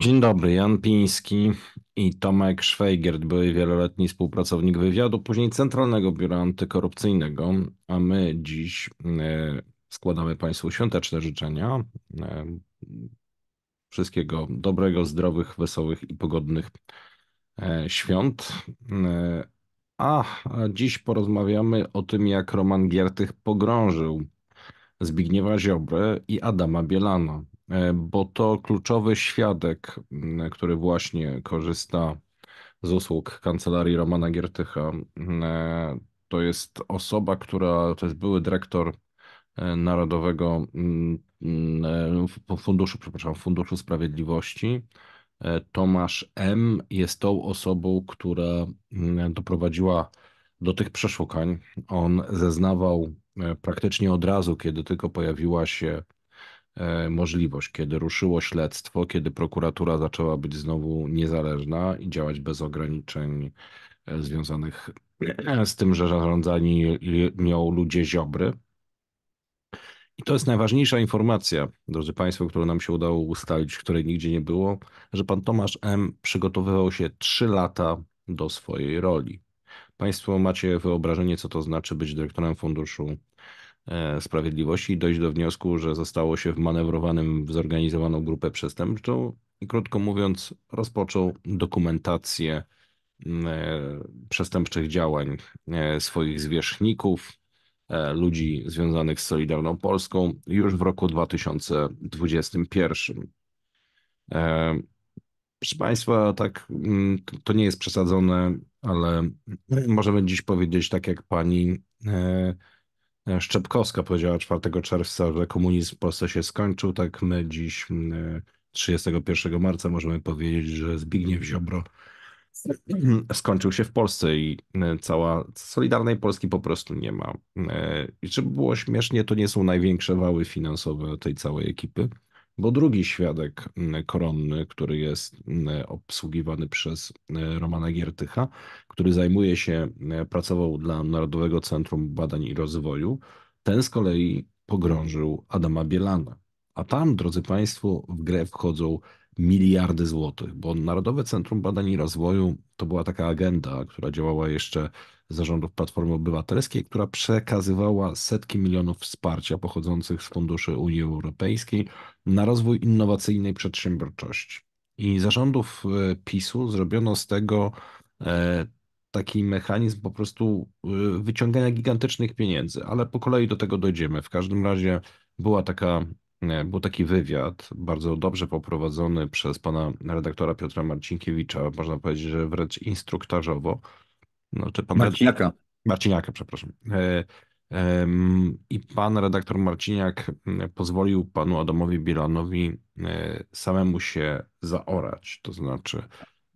Dzień dobry, Jan Piński i Tomek Szwajgert, były wieloletni współpracownik wywiadu, później Centralnego Biura Antykorupcyjnego, a my dziś e, składamy Państwu świąteczne życzenia. E, wszystkiego dobrego, zdrowych, wesołych i pogodnych e, świąt. A dziś porozmawiamy o tym, jak Roman Giertych pogrążył Zbigniewa Ziobrę i Adama Bielana. E, bo to kluczowy świadek, który właśnie korzysta z usług kancelarii Romana Giertycha. E, to jest osoba, która to jest były dyrektor e, Narodowego Funduszu, przepraszam, Funduszu Sprawiedliwości. Tomasz M. jest tą osobą, która doprowadziła do tych przeszukań. On zeznawał praktycznie od razu, kiedy tylko pojawiła się E, możliwość, kiedy ruszyło śledztwo, kiedy prokuratura zaczęła być znowu niezależna i działać bez ograniczeń e, związanych z tym, że zarządzani nią e, ludzie ziobry. I to jest najważniejsza informacja, drodzy Państwo, którą nam się udało ustalić, której nigdzie nie było, że pan Tomasz M. przygotowywał się 3 lata do swojej roli. Państwo macie wyobrażenie, co to znaczy być dyrektorem funduszu E, sprawiedliwości i dojść do wniosku, że zostało się wmanewrowanym w zorganizowaną grupę przestępczą i krótko mówiąc rozpoczął dokumentację mm, e, przestępczych działań e, swoich zwierzchników, ludzi związanych z Solidarną Polską już w roku 2021. Proszę Państwa, tak, mm, to nie jest przesadzone, ale możemy dziś powiedzieć, tak jak pani E, Szczepkowska powiedziała 4 czerwca, że komunizm w Polsce się skończył, tak my dziś 31 e, marca możemy powiedzieć, że Zbigniew Ziobro skończył się w Polsce i e, cała Solidarnej Polski po prostu nie ma. I żeby było śmiesznie, to nie są największe wały finansowe tej całej ekipy bo drugi świadek mm, koronny, który jest mm, obsługiwany przez mm, Romana Giertycha, który zajmuje się, pracował dla Narodowego Centrum Badań i Rozwoju, ten z kolei pogrążył Adama Bielana. A tam, drodzy Państwo, w grę wchodzą miliardy złotych, bo Narodowe Centrum Badań i Rozwoju to była taka agenda, która działała jeszcze zarządów Platformy Obywatelskiej, która przekazywała setki milionów wsparcia pochodzących z funduszy Unii Europejskiej na rozwój innowacyjnej przedsiębiorczości. I zarządów e, PiSu zrobiono z tego e, taki mechanizm po prostu e, wyciągania gigantycznych pieniędzy, ale po kolei do tego dojdziemy. W każdym razie była taka, był taki wywiad, bardzo dobrze poprowadzony przez pana redaktora Piotra Marcinkiewicza, można powiedzieć, że wręcz instruktażowo, znaczy pan Marciniaka. Redaktor, Marciniaka, przepraszam. E, I pan redaktor Marciniak pozwolił panu Adamowi Bielanowi e, samemu się zaorać. To znaczy,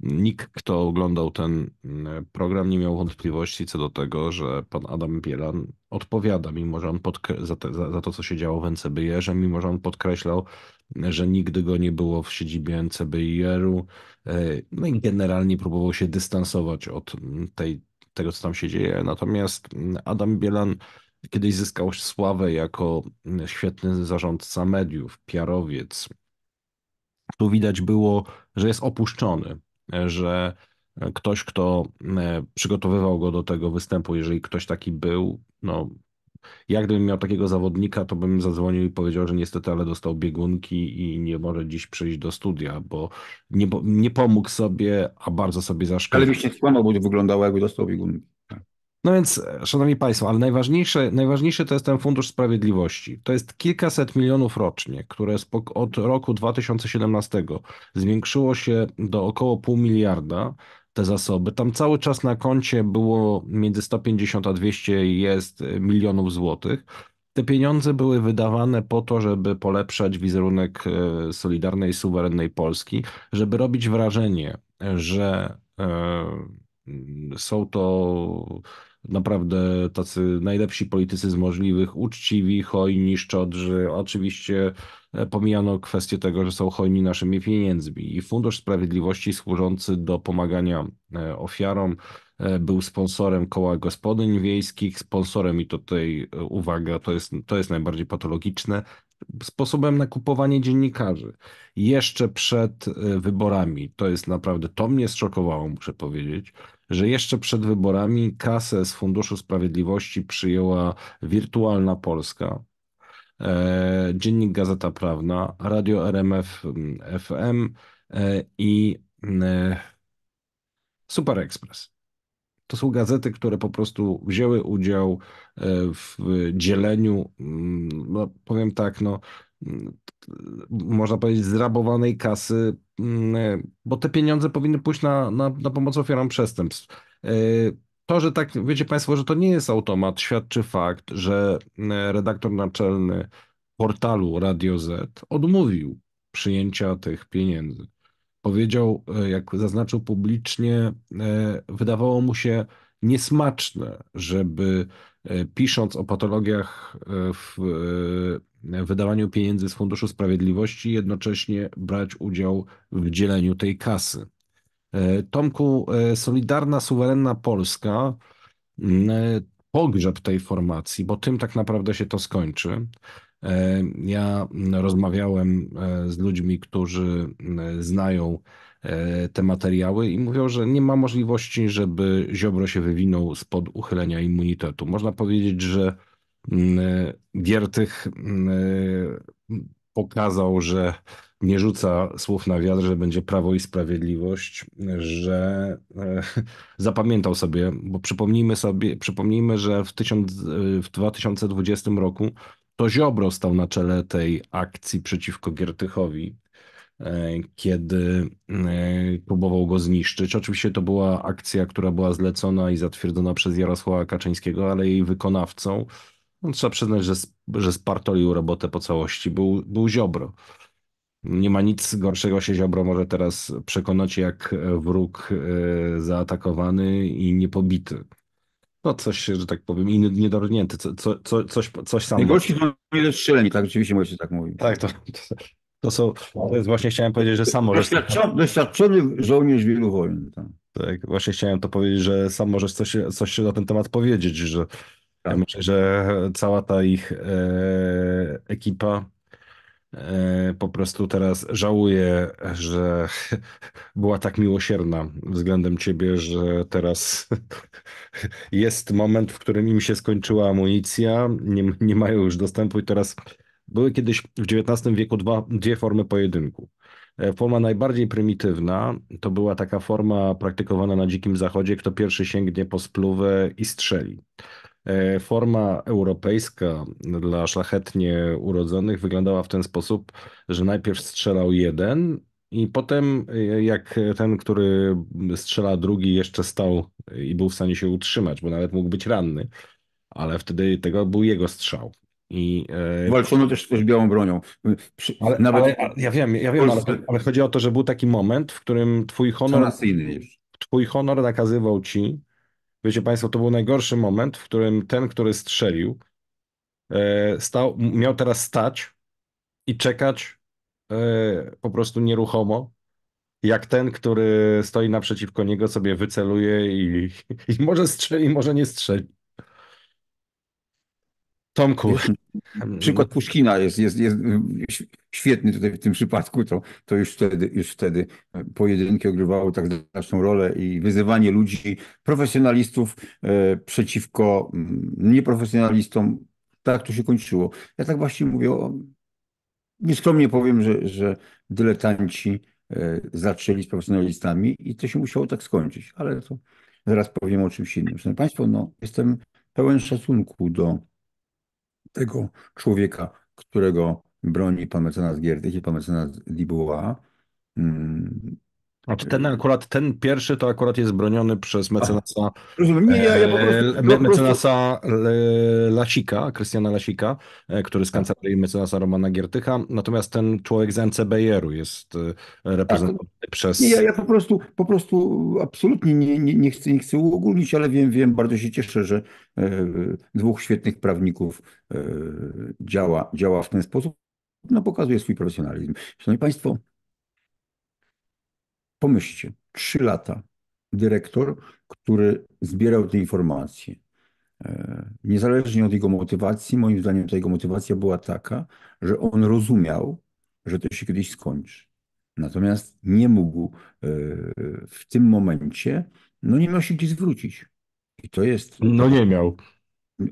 nikt, kto oglądał ten program, nie miał wątpliwości co do tego, że pan Adam Bielan odpowiada, mimo że on za, te, za, za, to, co się działo w ncbr że mimo że on podkreślał, że nigdy go nie było w siedzibie NCBR-u E, no i generalnie próbował się dystansować od mm, tej, tego, co tam się dzieje. Natomiast mm, Adam Bielan kiedyś zyskał sławę jako mm, świetny zarządca mediów, piarowiec. Tu widać było, że jest opuszczony, e, że e, ktoś, kto przygotowywał go do tego występu, jeżeli ktoś taki był, no ja gdybym miał takiego zawodnika, to bym zadzwonił i powiedział, że niestety, ale dostał biegunki i nie może dziś przyjść do studia, bo nie, nie pomógł sobie, a bardzo sobie zaszkodził. Ale byś nie skłamał, bo wyglądało jakby dostał biegunki. Tak. No więc, szanowni państwo, ale najważniejsze, najważniejszy to jest ten Fundusz Sprawiedliwości. To jest kilkaset milionów rocznie, które od roku 2017 zwiększyło się do około pół miliarda te zasoby. Tam cały czas na koncie było między 150 a 200 jest y, milionów złotych. Te pieniądze były wydawane po to, żeby polepszać wizerunek y, solidarnej, suwerennej Polski, żeby robić wrażenie, że y, są to naprawdę tacy najlepsi politycy z możliwych, uczciwi, hojni, szczodrzy, oczywiście E, pomijano kwestię tego, że są hojni naszymi pieniędzmi. I Fundusz Sprawiedliwości służący do pomagania e, ofiarom e, był sponsorem koła gospodyń wiejskich, sponsorem i tutaj uwaga, to jest, to jest najbardziej patologiczne, sposobem na kupowanie dziennikarzy. Jeszcze przed wyborami, to jest naprawdę, to mnie zszokowało, muszę powiedzieć, że jeszcze przed wyborami kasę z Funduszu Sprawiedliwości przyjęła Wirtualna Polska, E, Dziennik Gazeta Prawna, Radio RMF FM mm, e, i mm, e, Super Express. To są gazety, które po prostu wzięły udział w dzieleniu, mm, no, powiem tak, no, można powiedzieć, zrabowanej kasy, bo te pieniądze powinny pójść na, na, na pomoc ofiarom przestępstw to, że tak wiecie Państwo, że to nie jest automat, świadczy fakt, że e, redaktor naczelny portalu Radio Z odmówił przyjęcia tych pieniędzy. Powiedział, e, jak zaznaczył publicznie, e, wydawało mu się niesmaczne, żeby pisząc o patologiach w wydawaniu pieniędzy z Funduszu Sprawiedliwości, jednocześnie brać udział w dzieleniu tej kasy. E, Tomku, e, Solidarna, Suwerenna Polska mm, e, pogrzeb tej formacji, bo tym tak naprawdę się to skończy. Ja rozmawiałem z ludźmi, którzy mm, znają te materiały i mówią, że nie ma możliwości, żeby Ziobro się wywinął spod uchylenia immunitetu. Można powiedzieć, że mm, Giertych pokazał, że nie rzuca słów na wiatr, że będzie prawo i sprawiedliwość, że e, zapamiętał sobie, bo przypomnijmy sobie, przypomnijmy, że w, tysiąc, e, w 2020 roku to Ziobro stał na czele tej akcji przeciwko Giertychowi, e, kiedy próbował go zniszczyć. Oczywiście to była akcja, która była zlecona i zatwierdzona przez Jarosława Kaczyńskiego, ale jej wykonawcą, no, trzeba przyznać, że, że spartolił robotę po całości, był, był Ziobro. Nie ma nic gorszego się Ziobro może teraz przekonać jak e, wróg e, zaatakowany i niepobity. No coś, że tak powiem, i niedornięty, co, co, coś coś, Nie sam. Najgorsi to strzeleni, tak rzeczywiście może się tak mówi. Tak, to, to, to są, to jest właśnie chciałem powiedzieć, że sam możesz... Doświadczony, doświadczony żołnierz wielu wojen. Tak. tak. właśnie chciałem to powiedzieć, że sam możesz coś, coś na ten temat powiedzieć, że tak. ja myślę, że cała ta ich e, ekipa E, po prostu teraz żałuję, że była tak miłosierna względem ciebie, że teraz jest moment, w którym im się skończyła amunicja, nie, nie mają już dostępu i teraz były kiedyś w XIX wieku dwa, dwie formy pojedynku. E, forma najbardziej prymitywna to była taka forma praktykowana na Dzikim Zachodzie, kto pierwszy sięgnie po spluwę i strzeli. E, forma europejska dla szlachetnie urodzonych wyglądała w ten sposób, że najpierw strzelał jeden i potem e, jak ten, który strzela drugi jeszcze stał i był w stanie się utrzymać, bo nawet mógł być ranny, ale wtedy tego był jego strzał. I, e, Walczono też, z białą bronią. Przy, ale, nawet... ale, ja wiem, ja wiem ale, ale, chodzi o to, że był taki moment, w którym twój honor, twój honor nakazywał ci, Wiecie Państwo, to był najgorszy moment, w którym ten, który strzelił, e, stał, miał teraz stać i czekać e, po prostu nieruchomo, jak ten, który stoi naprzeciwko niego, sobie wyceluje i, i może strzeli, może nie strzeli. Tomku. przykład Puszkina jest, jest, jest świetny tutaj w tym przypadku. To, to już, wtedy, już wtedy pojedynki odgrywały tak znaczną rolę i wyzywanie ludzi, profesjonalistów e, przeciwko mm, nieprofesjonalistom. Tak to się kończyło. Ja tak właśnie mówię, o, nieskromnie powiem, że, że dyletanci e, zaczęli z profesjonalistami i to się musiało tak skończyć, ale to zaraz powiem o czymś innym. Szanowni Państwo, no, jestem pełen szacunku do tego człowieka, którego broni pan mecenas Gierdych i pan mecenas Dibuła, znaczy ten akurat, ten pierwszy to akurat jest broniony przez mecenasa, rozumiem. Nie, ja, ja e, po prostu, me, mecenasa e, Lasika, Krystiana Lasika, e, który z tak. kancelarii mecenasa Romana Giertycha, natomiast ten człowiek z NCBR-u jest tak. reprezentowany tak. przez... Nie, ja, ja, po prostu, po prostu absolutnie nie, nie, nie, chcę, nie chcę uogólnić, ale wiem, wiem, bardzo się cieszę, że dwóch świetnych prawników działa, działa w ten sposób, no pokazuje swój profesjonalizm. Szanowni Państwo, Pomyślcie, trzy lata dyrektor, który zbierał te informacje. E, niezależnie od jego motywacji, moim zdaniem ta jego motywacja była taka, że on rozumiał, że to się kiedyś skończy. Natomiast nie mógł e, w tym momencie, no nie miał się gdzieś zwrócić. I to jest. No nie miał.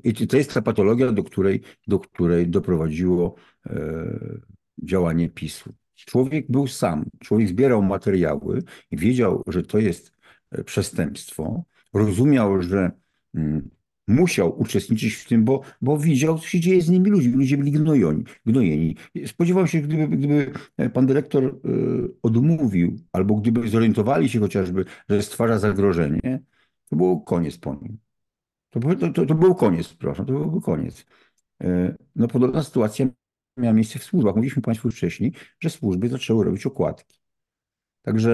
I to jest ta patologia, do której, do której doprowadziło e, działanie PiSu. Człowiek był sam, człowiek zbierał materiały, wiedział, że to jest e, przestępstwo, rozumiał, że mm, musiał uczestniczyć w tym, bo, bo widział, co się dzieje z nimi ludźmi. Ludzie byli gnojoni, gnojeni. Spodziewał się, gdyby, gdyby e, pan dyrektor e, odmówił, albo gdyby zorientowali się chociażby, że stwarza zagrożenie, to był koniec po nim. To, to, to, to był koniec, proszę, to byłby koniec. No podobna sytuacja miała miejsce w służbach. Mówiliśmy Państwu wcześniej, że służby zaczęły robić okładki. Także.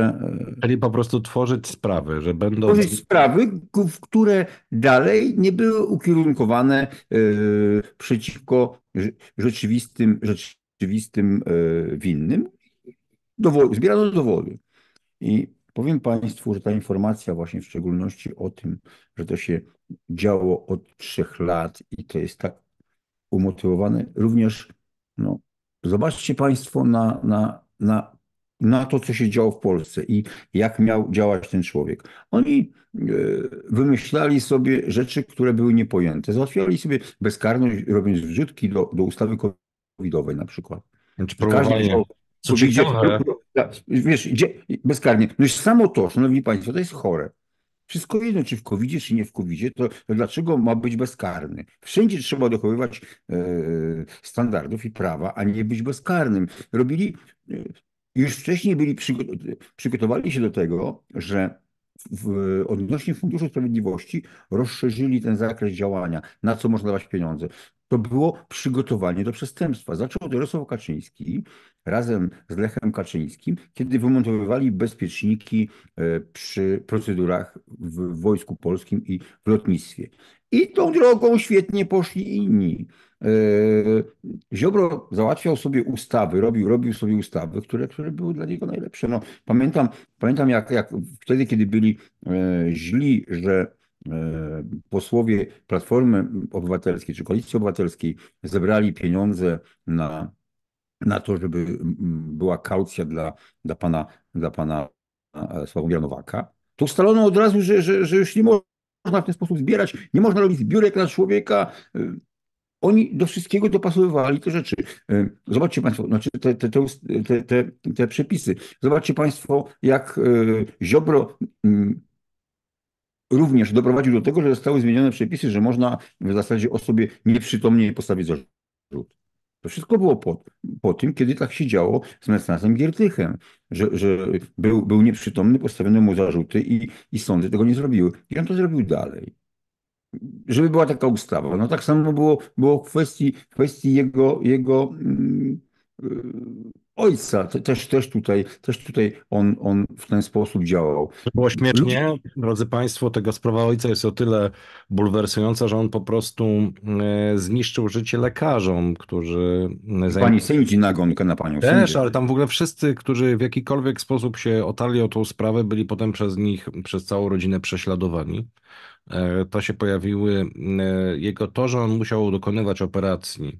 E, Czyli po prostu tworzyć sprawy, że będą. Tworzyć sprawy, które dalej nie były ukierunkowane e, przeciwko rzeczywistym, rzeczywistym e, winnym. Dowody, zbierano dowody. I powiem Państwu, że ta informacja, właśnie w szczególności o tym, że to się działo od trzech lat i to jest tak umotywowane, również no, zobaczcie Państwo na, na, na, na to, co się działo w Polsce i jak miał działać ten człowiek. Oni e, wymyślali sobie rzeczy, które były niepojęte. Załatwiali sobie bezkarność, robiąc wrzutki do, do ustawy covidowej na przykład. Znaczy próbowali. No. Co gdzie, ale... wiesz, gdzie, bezkarnie. No samo to, szanowni państwo, to jest chore. Wszystko jedno, czy w covid czy nie w covid to, to, dlaczego ma być bezkarny? Wszędzie trzeba dochowywać yy, standardów i prawa, a nie być bezkarnym. Robili, yy, już wcześniej byli, przygo przygotowali się do tego, że w, odnośnie Funduszu Sprawiedliwości rozszerzyli ten zakres działania, na co można dawać pieniądze. To było przygotowanie do przestępstwa. Zaczął to Jarosław Kaczyński razem z Lechem Kaczyńskim, kiedy wymontowywali bezpieczniki e, przy procedurach w Wojsku Polskim i w lotnictwie. I tą drogą świetnie poszli inni. Yy, Ziobro załatwiał sobie ustawy, robił, robił sobie ustawy, które, które były dla niego najlepsze. No, pamiętam, pamiętam jak, jak wtedy, kiedy byli e, źli, że e, posłowie Platformy Obywatelskiej czy Koalicji Obywatelskiej zebrali pieniądze na, na to, żeby była kaucja dla, dla pana, dla pana e, Sławomira Nowaka, to ustalono od razu, że, że, że już nie można w ten sposób zbierać, nie można robić zbiórek na człowieka oni do wszystkiego dopasowywali te rzeczy. E, zobaczcie Państwo, znaczy te, te, te, te, przepisy. Zobaczcie Państwo, jak e, Ziobro mm, również doprowadził do tego, że zostały zmienione przepisy, że można w zasadzie osobie nieprzytomnie postawić zarzut. To wszystko było po, po tym, kiedy tak się działo z mecenasem Giertychem, że, że był, był nieprzytomny, postawiono mu zarzuty i, i sądy tego nie zrobiły. I on to zrobił dalej żeby była taka ustawa. No tak samo było, było w kwestii, kwestii jego, jego mm, y, ojca. Też, też, tutaj, też tutaj on, on w ten sposób działał. Było śmiesznie, drodzy Państwo, tego sprawa ojca jest o tyle bulwersująca, że on po prostu e, zniszczył życie lekarzom, którzy... E, Pani sędzi nagonkę na panią. Też, sędzi. ale tam w ogóle wszyscy, którzy w jakikolwiek sposób się otarli o tą sprawę, byli potem przez nich, przez całą rodzinę prześladowani. E, to się pojawiły e, jego to, że on musiał dokonywać operacji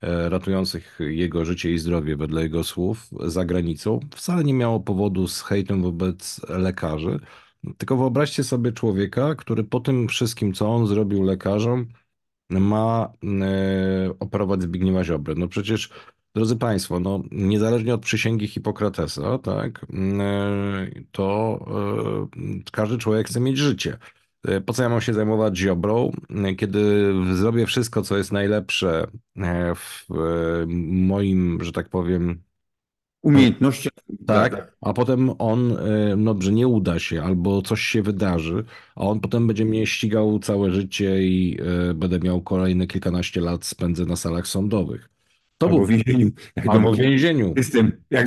e, ratujących jego życie i zdrowie, wedle jego słów, za granicą, wcale nie miało powodu z hejtem wobec lekarzy. Tylko wyobraźcie sobie człowieka, który po tym wszystkim, co on zrobił lekarzom, ma operować Zbigniewa Ziobrę. No przecież, drodzy Państwo, no, niezależnie od przysięgi Hipokratesa, tak, to każdy człowiek chce mieć życie. E, po co ja mam się zajmować ziobrą, e, kiedy zrobię wszystko, co jest najlepsze e, w moim, że tak powiem, umiejętnościach. Tak, tak. a potem on, no dobrze, nie uda się, albo coś się wydarzy, a on potem będzie mnie ścigał całe życie i będę miał kolejne kilkanaście lat spędzę na salach sądowych. To albo był w więzieniu. Albo w więzieniu. Jestem, jak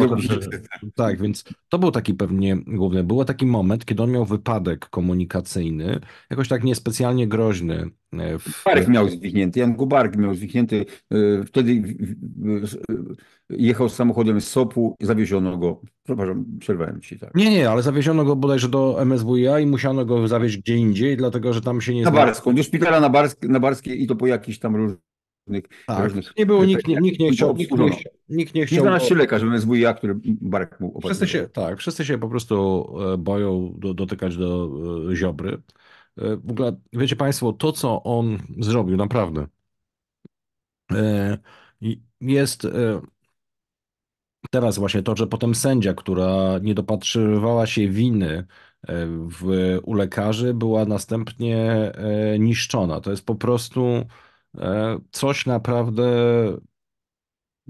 tak, więc to był taki pewnie główny. Był taki moment, kiedy on miał wypadek komunikacyjny, jakoś tak niespecjalnie groźny. E, w... Bark miał zwichnięty, Jan Gubark miał zwichnięty. E, wtedy e, jechał samochodem z Sopu, zawieziono go. Przepraszam, przerwałem ci. Tak. Nie, nie, ale zawieziono go bodajże do MSWiA i musiano go zawieźć gdzie indziej, dlatego że tam się nie... Na Barską, do szpitala na, Barsk, na Barskiej i to po jakichś tam różnych tak. Różnych... Nie było, nikt nie, nikt nie chciał. Nikt nie, chciał, nikt nie chciał. 11 lekarzy MSWiA, który Barek mu opowiadał. Wszyscy się, tak, wszyscy się po prostu e, boją do, dotykać do e, ziobry. E, w ogóle, wiecie Państwo, to co on zrobił naprawdę jest teraz właśnie to, że potem sędzia, która nie dopatrzywała się winy w, u lekarzy, była następnie niszczona. To jest po prostu E, coś naprawdę.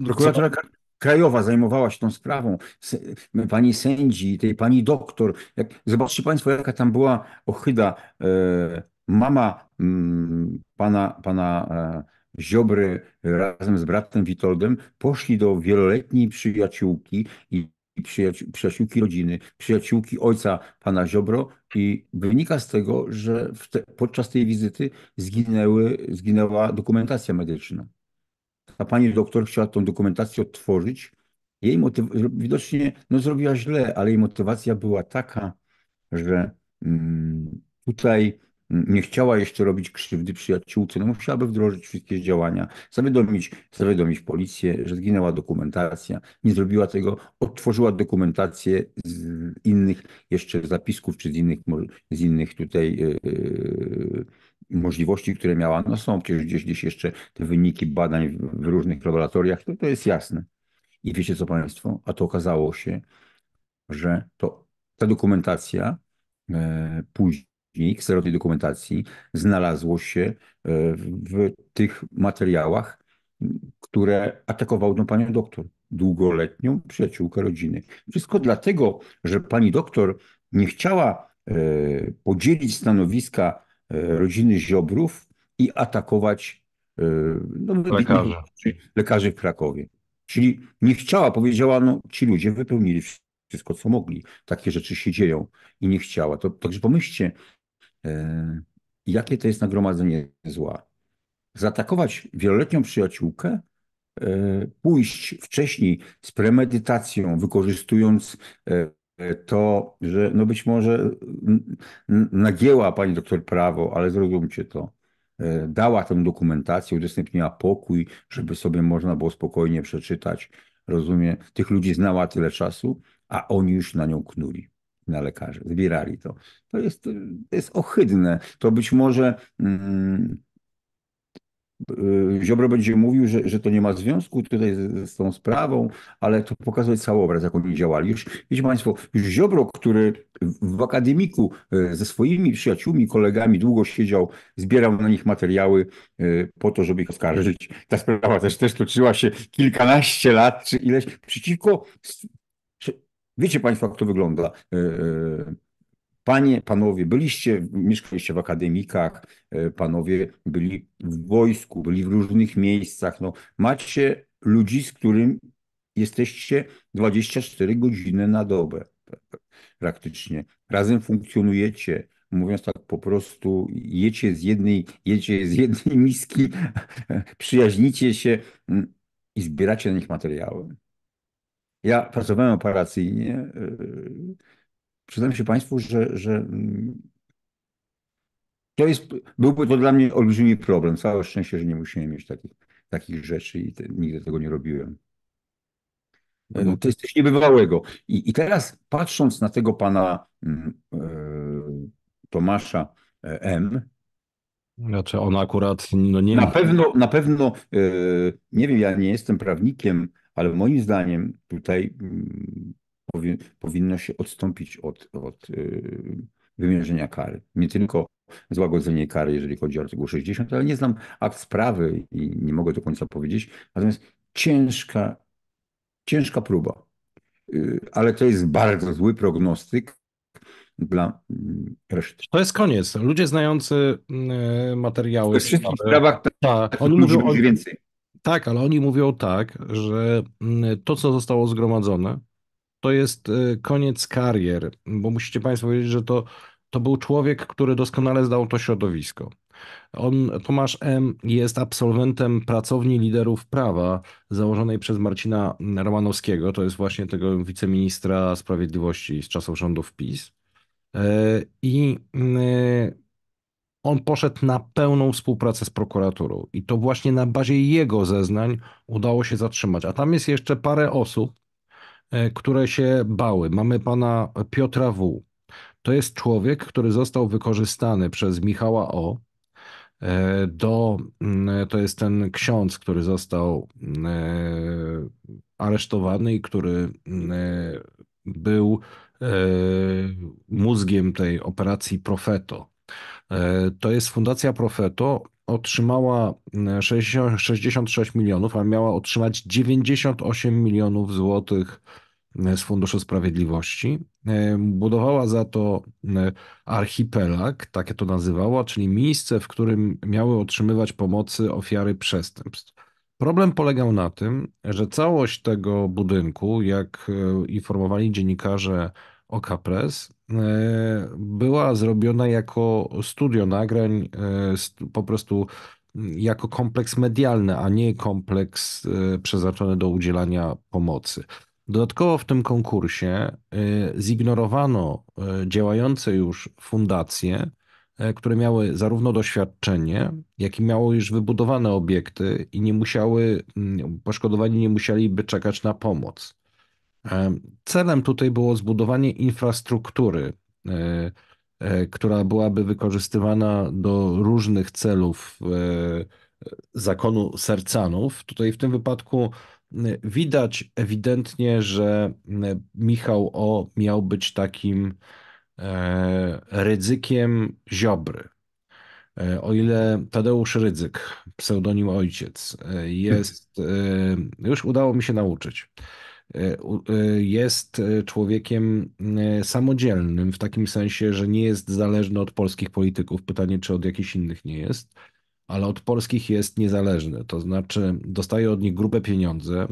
Prokuratura krajowa zajmowała się tą sprawą, pani sędzi, tej pani doktor. Jak, zobaczcie Państwo, jaka tam była ochyda. E, mama mm, pana, pana e, Ziobry razem z bratem Witoldem poszli do wieloletniej przyjaciółki i przyjaciółki rodziny, przyjaciółki ojca pana Ziobro i wynika z tego, że te, podczas tej wizyty zginęły, zginęła dokumentacja medyczna. Ta pani doktor chciała tą dokumentację odtworzyć. Jej motyw, widocznie no, zrobiła źle, ale jej motywacja była taka, że mm, tutaj nie chciała jeszcze robić krzywdy przyjaciółce, no musiałaby wdrożyć wszystkie działania, zawiadomić, zawiadomić policję, że zginęła dokumentacja, nie zrobiła tego, odtworzyła dokumentację z innych jeszcze zapisków, czy z innych, z innych tutaj yy, możliwości, które miała. No są przecież gdzieś, gdzieś jeszcze te wyniki badań w, różnych laboratoriach, to, to jest jasne. I wiecie co Państwo? A to okazało się, że to, ta dokumentacja yy, później później, ksero tej dokumentacji znalazło się e, w tych materiałach, które atakował tą panią doktor, długoletnią przyjaciółkę rodziny. Wszystko dlatego, że pani doktor nie chciała e, podzielić stanowiska e, rodziny Ziobrów i atakować no, lekarzy. lekarzy w Krakowie. Czyli nie chciała, powiedziała, no ci ludzie wypełnili wszystko, co mogli. Takie rzeczy się dzieją i nie chciała. To, także pomyślcie, E, jakie to jest nagromadzenie zła? Zaatakować wieloletnią przyjaciółkę, e, pójść wcześniej z premedytacją, wykorzystując e, to, że no być może nagięła pani doktor prawo, ale zrozumcie to. Dała tę dokumentację, udostępniła pokój, żeby sobie można było spokojnie przeczytać. Rozumiem, tych ludzi znała tyle czasu, a oni już na nią knuli na lekarzy, zbierali to. To jest, to jest ohydne. To być może mm, y, Ziobro będzie mówił, że, że to nie ma związku tutaj z, z tą sprawą, ale to pokazuje cały obraz, jak oni działali. Już, wiecie Państwo, już Ziobro, który w akademiku y, ze swoimi przyjaciółmi, kolegami długo siedział, zbierał na nich materiały y, po to, żeby ich oskarżyć. Ta sprawa też, też toczyła się kilkanaście lat, czy ileś, przeciwko Wiecie Państwo, jak to wygląda. E, e, panie, panowie, byliście, mieszkaliście w akademikach, e, panowie byli w wojsku, byli w różnych miejscach. No, macie ludzi, z którym jesteście 24 godziny na dobę tak, tak, praktycznie. Razem funkcjonujecie, mówiąc tak po prostu, jecie z jednej, jecie z jednej miski, przyjaźnicie się mm, i zbieracie na nich materiały. Ja pracowałem operacyjnie. Yy, przyznam się Państwu, że, że mm, to jest, byłby to dla mnie olbrzymi problem. Całe szczęście, że nie musiałem mieć takich, takich rzeczy i te, nigdy tego nie robiłem. No, to jest coś niebywałego. I, I teraz patrząc na tego pana y, Tomasza e, M. Znaczy on akurat no nie. Na pewno, na pewno yy, nie wiem, ja nie jestem prawnikiem, ale moim zdaniem tutaj mm, powi powinno się odstąpić od, od y, wymierzenia kary. Nie tylko złagodzenie kary, jeżeli chodzi o artykuł 60, ale nie znam akt sprawy i nie mogę do końca powiedzieć. Natomiast ciężka, ciężka próba. Y, ale to jest bardzo zły prognostyk dla mm, reszty. To jest koniec. Ludzie znający mm, y, materiały. We wszystkich sprawach tak, oni mówią o więcej. Tak, ale oni mówią tak, że mm, to, co zostało zgromadzone, to jest y, koniec karier, bo musicie Państwo wiedzieć, że to, to był człowiek, który doskonale zdał to środowisko. On, Tomasz M. jest absolwentem pracowni liderów prawa założonej przez Marcina Romanowskiego, to jest właśnie tego wiceministra sprawiedliwości z czasów rządów PiS. E, I y, on poszedł na pełną współpracę z prokuraturą i to właśnie na bazie jego zeznań udało się zatrzymać. A tam jest jeszcze parę osób, e, które się bały. Mamy pana Piotra W. To jest człowiek, który został wykorzystany przez Michała O. E, do, mm, e, to jest ten ksiądz, który został mm, aresztowany i który mm, był mózgiem tej operacji Profeto E, to jest Fundacja Profeto. Otrzymała 66 e, milionów, a miała otrzymać 98 milionów złotych e, z Funduszu Sprawiedliwości. Budowała za to archipelag, takie to nazywała, czyli miejsce, w którym miały otrzymywać pomocy ofiary przestępstw. Problem polegał na tym, że całość tego budynku, jak informowali dziennikarze okapres e, była zrobiona jako studio nagrań, e, po prostu jako kompleks medialny, a nie kompleks e, przeznaczony do udzielania pomocy. Dodatkowo w tym konkursie zignorowano działające już fundacje, które miały zarówno doświadczenie, jak i miały już wybudowane obiekty i nie musiały, poszkodowani nie musieliby czekać na pomoc. E, celem tutaj było zbudowanie infrastruktury, e, e, która byłaby wykorzystywana do różnych celów zakonu sercanów. Tutaj w tym wypadku widać ewidentnie, że Michał O miał być takim ryzykiem ziobry. O ile Tadeusz Rydzyk, pseudonim ojciec, jest, już udało mi się nauczyć. E, e, jest e, człowiekiem samodzielnym w takim sensie, że nie jest zależny od polskich polityków. Pytanie, czy od jakichś innych nie jest, ale od polskich jest niezależny. To znaczy, dostaje od nich grube pieniądze.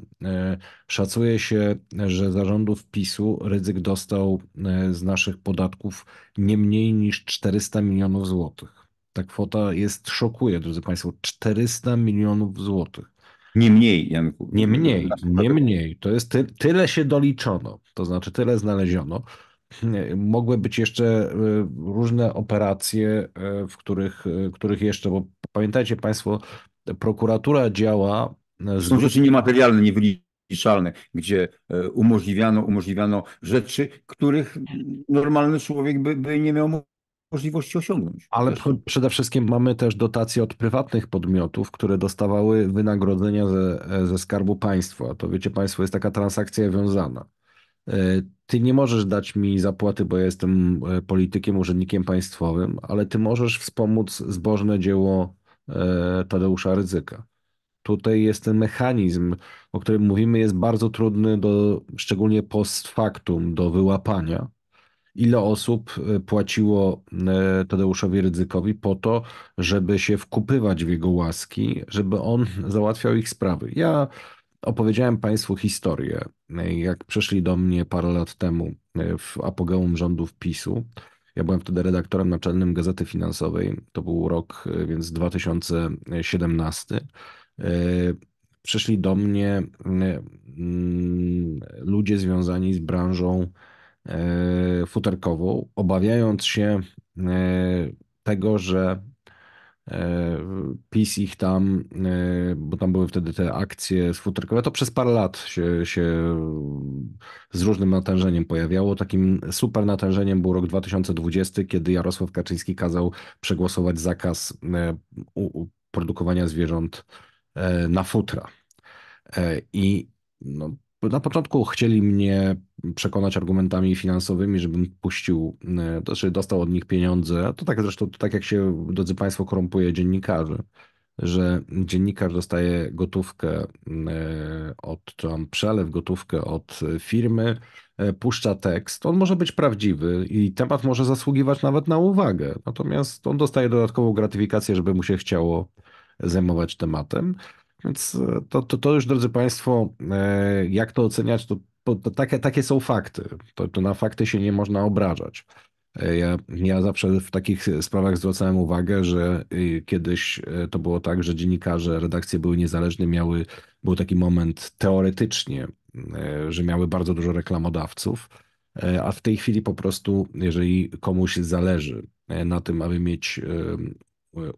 Szacuje się, że zarządów PiSu ryzyk dostał z naszych podatków nie mniej niż 400 milionów złotych. Ta kwota jest szokuje, drodzy Państwo, 400 milionów złotych. Nie mniej, Janku. Nie mniej, nie mniej. To jest ty, tyle się doliczono, to znaczy tyle znaleziono. Mogły być jeszcze e, różne operacje, e, w których, e, których jeszcze, bo pamiętajcie Państwo, prokuratura działa. Z... Są rzeczy niematerialne, niewyliczalne, gdzie umożliwiano, umożliwiano rzeczy, których normalny człowiek by, by nie miał możliwości osiągnąć. Ale przede wszystkim mamy też dotacje od prywatnych podmiotów, które dostawały wynagrodzenia ze, e, ze skarbu państwa. To wiecie państwo, jest taka transakcja wiązana. E, ty nie możesz dać mi zapłaty, bo ja jestem e, politykiem, urzędnikiem państwowym, ale ty możesz wspomóc zbożne dzieło Tadeusza Ryzyka. Tutaj jest ten mechanizm, o którym mówimy, jest bardzo trudny, do, szczególnie post factum, do wyłapania ile osób e, płaciło e, Tadeuszowi Rydzykowi po to, żeby się wkupywać w jego łaski, żeby on załatwiał ich sprawy. Ja opowiedziałem Państwu historię, e, jak przyszli do mnie parę lat temu w apogeum rządów PiSu. Ja byłem wtedy redaktorem naczelnym Gazety Finansowej, to był rok, więc 2017 przyszli do mnie ludzie związani z branżą E, futerkową, obawiając się e, tego, że e, PiS ich tam, bo tam były wtedy te akcje futerkowe, to przez parę lat się, się z różnym natężeniem pojawiało. Takim super natężeniem był rok 2020, kiedy Jarosław Kaczyński kazał przegłosować zakaz produkowania zwierząt na futra. I no, na początku chcieli mnie przekonać argumentami finansowymi, żebym puścił, e, znaczy dostał od nich pieniądze. To tak zresztą, to tak jak się, drodzy Państwo, korumpuje dziennikarzy, że dziennikarz dostaje gotówkę e, od, czy tam przelew, gotówkę od firmy, e, puszcza tekst. On może być prawdziwy i temat może zasługiwać nawet na uwagę. Natomiast on dostaje dodatkową gratyfikację, żeby mu się chciało zajmować tematem. Więc e, to, to, to już, drodzy Państwo, e, jak to oceniać, to, to takie, takie są fakty. To, to na fakty się nie można obrażać. E, ja, ja zawsze w takich sprawach zwracałem uwagę, że y, kiedyś to było tak, że dziennikarze, redakcje były niezależne, miały, był taki moment teoretycznie, że miały bardzo dużo reklamodawców, a w tej chwili po prostu, jeżeli komuś zależy na tym, aby mieć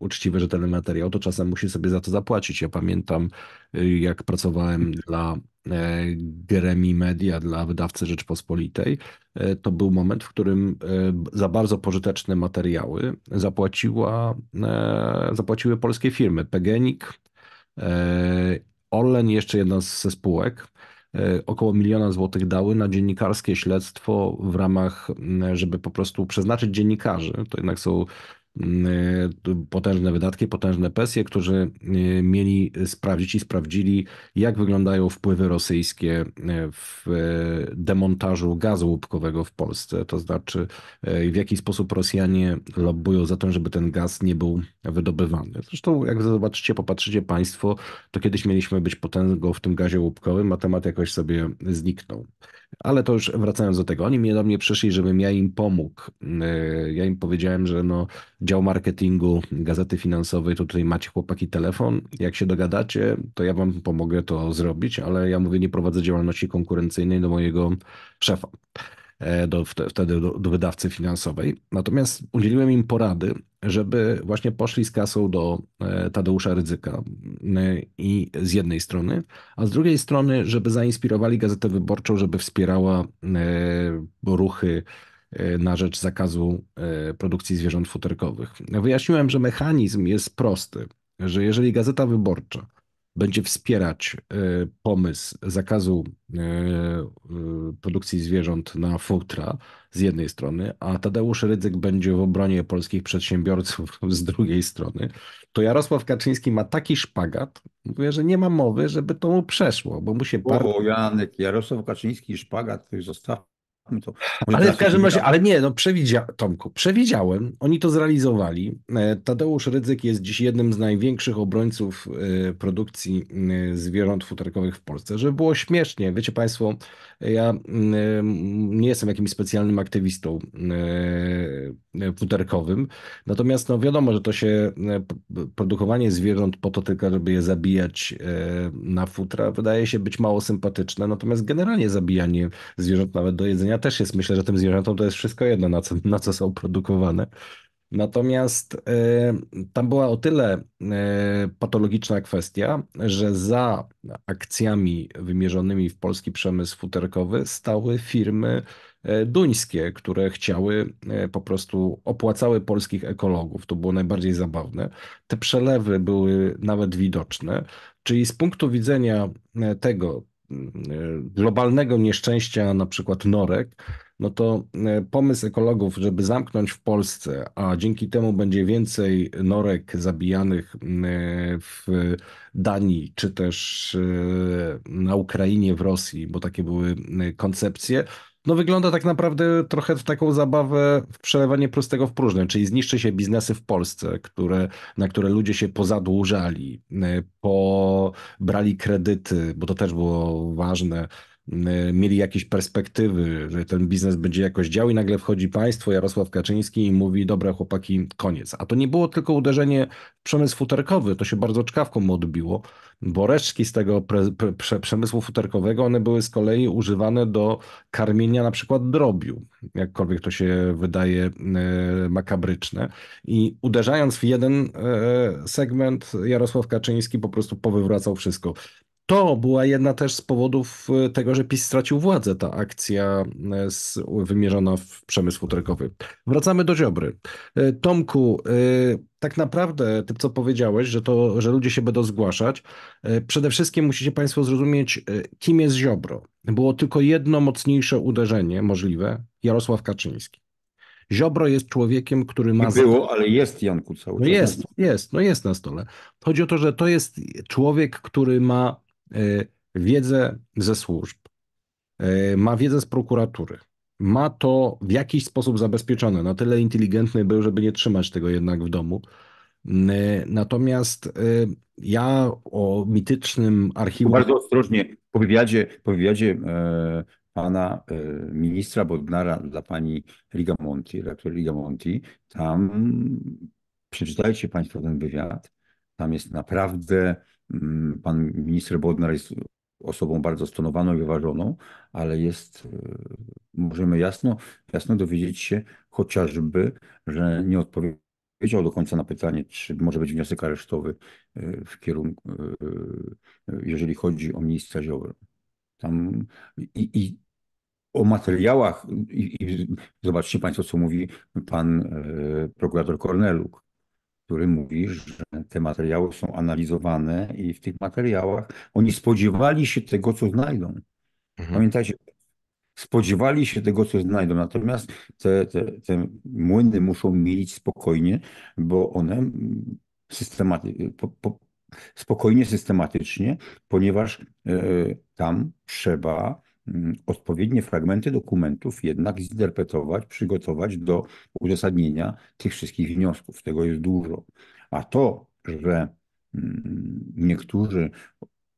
uczciwy, rzetelny materiał, to czasem musi sobie za to zapłacić. Ja pamiętam, y, jak pracowałem dla Gremi e, Media, dla wydawcy Rzeczpospolitej, e, to był moment, w którym e, za bardzo pożyteczne materiały zapłaciła, zapłaciły polskie firmy. Pegenik, Orlen jeszcze jedna ze spółek, około miliona złotych dały na dziennikarskie śledztwo w ramach, żeby po prostu przeznaczyć dziennikarzy, to jednak są Y, potężne wydatki, potężne pensje, którzy y, mieli sprawdzić i sprawdzili, jak wyglądają wpływy rosyjskie y, w demontażu gazu łupkowego w Polsce, to znaczy w jaki sposób Rosjanie lobbują za tym, żeby ten gaz nie był wydobywany. Zresztą jak zobaczycie, popatrzycie Państwo, to kiedyś mieliśmy być potęgą w tym gazie łupkowym, a temat jakoś sobie zniknął. Ale to już wracając do tego, oni mnie do mnie przyszli, żebym ja im pomógł. E, ja im powiedziałem, że no, dział marketingu Gazety Finansowej, to tutaj macie chłopaki telefon, jak się dogadacie, to ja wam pomogę to zrobić, ale ja mówię, nie prowadzę działalności konkurencyjnej do mojego szefa. E, do, wtedy do, do wydawcy finansowej. Natomiast udzieliłem im porady, żeby właśnie poszli z kasą do e, Tadeusza Rydzyka e, i z jednej strony, a z drugiej strony, żeby zainspirowali Gazetę Wyborczą, żeby wspierała ruchy na rzecz zakazu produkcji zwierząt futerkowych. Wyjaśniłem, że mechanizm jest prosty, że jeżeli Gazeta Wyborcza będzie wspierać e, pomysł zakazu e, e, produkcji zwierząt na futra z jednej strony, a Tadeusz Rydzyk będzie w obronie polskich przedsiębiorców z drugiej strony, to Jarosław Kaczyński ma taki szpagat, mówię, że nie ma mowy, żeby to mu przeszło, bo mu się... Par... O, Janek, Jarosław Kaczyński szpagat, to już zostawmy ale w każdym razie, ale nie, no przewidzia, Tomku, przewidziałem, oni to zrealizowali. E, Tadeusz Rydzyk jest dziś jednym z największych obrońców e, produkcji e, zwierząt futerkowych w Polsce, że było śmiesznie. Wiecie Państwo, ja nie jestem jakimś specjalnym aktywistą futerkowym, natomiast no wiadomo, że to się produkowanie zwierząt po to tylko, żeby je zabijać na futra, wydaje się być mało sympatyczne, natomiast generalnie zabijanie zwierząt nawet do jedzenia ja też jest, myślę, że tym zwierzętom to jest wszystko jedno, na co, na co są produkowane. Natomiast y, tam była o tyle y, patologiczna kwestia, że za akcjami wymierzonymi w polski przemysł futerkowy stały firmy y, duńskie, które chciały y, po prostu opłacały polskich ekologów. To było najbardziej zabawne. Te przelewy były nawet widoczne. Czyli z punktu widzenia y, tego, E, globalnego nieszczęścia, na przykład norek, no to e, pomysł ekologów, żeby zamknąć w Polsce, a dzięki temu będzie więcej norek zabijanych e, w Danii czy też e, na Ukrainie, w Rosji, bo takie były koncepcje, no wygląda tak naprawdę trochę w taką zabawę w przelewanie prostego w próżne, czyli zniszczy się biznesy w Polsce, które, na które ludzie się pozadłużali, pobrali kredyty, bo to też było ważne, Y, mieli jakieś perspektywy, że ten biznes będzie jakoś działał i nagle wchodzi państwo, Jarosław Kaczyński i mówi, dobra chłopaki, koniec. A to nie było tylko uderzenie w przemysł futerkowy, to się bardzo czkawką odbiło, bo resztki z tego pre, pre, przemysłu futerkowego, one były z kolei używane do karmienia na przykład drobiu, jakkolwiek to się wydaje y, makabryczne. I uderzając w jeden y, segment, Jarosław Kaczyński po prostu powywracał wszystko. To była jedna też z powodów e, tego, że PiS stracił władzę, ta akcja e, z, wymierzona w przemysł futerkowy. Wracamy do Ziobry. E, Tomku, tak naprawdę ty co powiedziałeś, że, to, że ludzie się będą zgłaszać, przede wszystkim musicie Państwo zrozumieć, kim jest Ziobro. Było tylko jedno mocniejsze uderzenie możliwe, Jarosław Kaczyński. Ziobro jest człowiekiem, który ma. Nie było, ale jest Janku cały no czas. No jest, jest, no jest na stole. Chodzi o to, że to jest człowiek, który ma E, wiedzę ze służb, e, ma wiedzę z prokuratury, ma to w jakiś sposób zabezpieczone. Na tyle inteligentny był, żeby nie trzymać tego jednak w domu. Mm, e, natomiast ja o mitycznym archiwum. Bardzo ostrożnie. Po wywiadzie, po wywiadzie pana ministra Bodnara dla pani Rigamonti, rektor Rigamonti, tam przeczytajcie państwo ten wywiad. Tam jest naprawdę Mm, pan minister Bodnar jest osobą bardzo stonowaną i wyważoną, ale jest, y, możemy jasno, jasno dowiedzieć się chociażby, że nie odpowiedział do końca na pytanie, czy może być wniosek aresztowy y, w kierunku, y, jeżeli chodzi o ministra Ziobro. Tam i, i o materiałach, i, i zobaczcie Państwo, co mówi pan prokurator Korneluk który mówisz, że te materiały są analizowane i w tych materiałach oni spodziewali się tego, co znajdą. Mhm. Pamiętajcie, spodziewali się tego, co znajdą. Natomiast te, te, te młyny muszą mielić spokojnie, bo one systematy, po, po, spokojnie, systematycznie, ponieważ y, tam trzeba Mm, odpowiednie fragmenty dokumentów jednak zinterpretować, przygotować do uzasadnienia tych wszystkich wniosków. Tego jest dużo. A to, że mm, niektórzy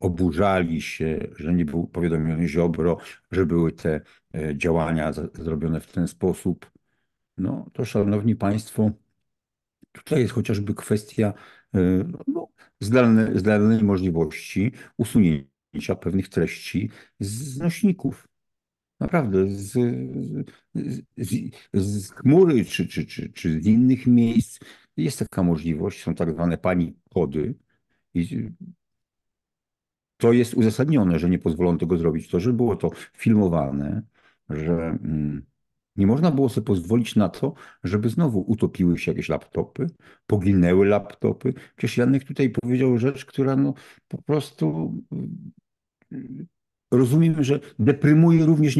oburzali się, że nie był powiadomiony Ziobro, że były te e, działania zrobione w ten sposób, no to szanowni państwo, tutaj jest chociażby kwestia e, no, zdalnej, zdalnej możliwości usunięcia zdjęcia pewnych treści z nośników. Naprawdę, z, z, z, z chmury czy, czy, czy, czy z innych miejsc jest taka możliwość. Są tak zwane pani kody. I to jest uzasadnione, że nie pozwolono tego zrobić. To, że było to filmowane, że mm, nie można było sobie pozwolić na to, żeby znowu utopiły się jakieś laptopy, poginęły laptopy. Przecież Janek tutaj powiedział rzecz, która no po prostu rozumiem, że deprymuje również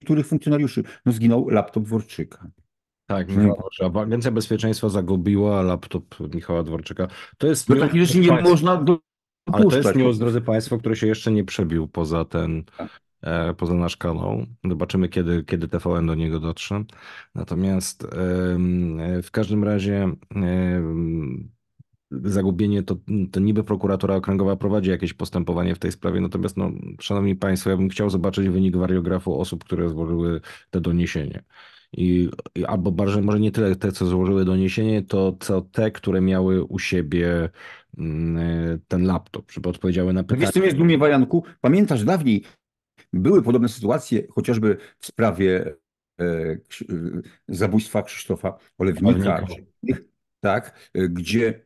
niektórych funkcjonariuszy. No zginął laptop Dworczyka. Tak, Michała Dworczyka. Agencja Bezpieczeństwa zagubiła laptop Michała Dworczyka. To jest... Do no, takich rzeczy nie można dopuszczać. Ale to jest news, drodzy Państwo, który się jeszcze nie przebił poza ten tak. e, poza nasz kanał. Zobaczymy, kiedy, kiedy TVN do niego dotrze. Natomiast e, w każdym razie zagubienie, to, to niby prokuratura okręgowa prowadzi jakieś postępowanie w tej sprawie. Natomiast, no, szanowni państwo, ja bym chciał zobaczyć wynik wariografu osób, które złożyły te doniesienie. I, i albo bardziej, może nie tyle te, co złożyły doniesienie, to co te, które miały u siebie mm, ten laptop, żeby odpowiedziały na pytanie. No wiesz, co mnie zdumiewa, Janku? Pamiętasz dawniej były podobne sytuacje, chociażby w sprawie e, e, zabójstwa Krzysztofa Olewnika, Olewnika. tak, e, gdzie